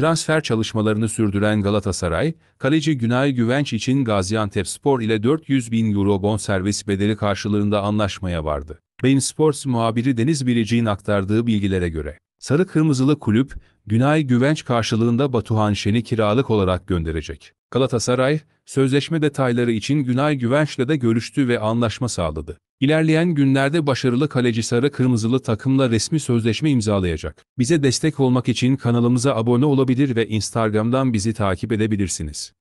Transfer çalışmalarını sürdüren Galatasaray, kaleci Günay Güvenç için Gaziantep Spor ile 400 bin euro bonservis bedeli karşılığında anlaşmaya vardı. Bein Sports muhabiri Deniz Birici'nin aktardığı bilgilere göre, Sarı Kırmızılı Kulüp, Günay Güvenç karşılığında Batuhan Şen'i kiralık olarak gönderecek. Galatasaray, sözleşme detayları için Günay Güvenç'le de görüştü ve anlaşma sağladı. İlerleyen günlerde başarılı kaleci Sarı Kırmızılı takımla resmi sözleşme imzalayacak. Bize destek olmak için kanalımıza abone olabilir ve Instagram'dan bizi takip edebilirsiniz.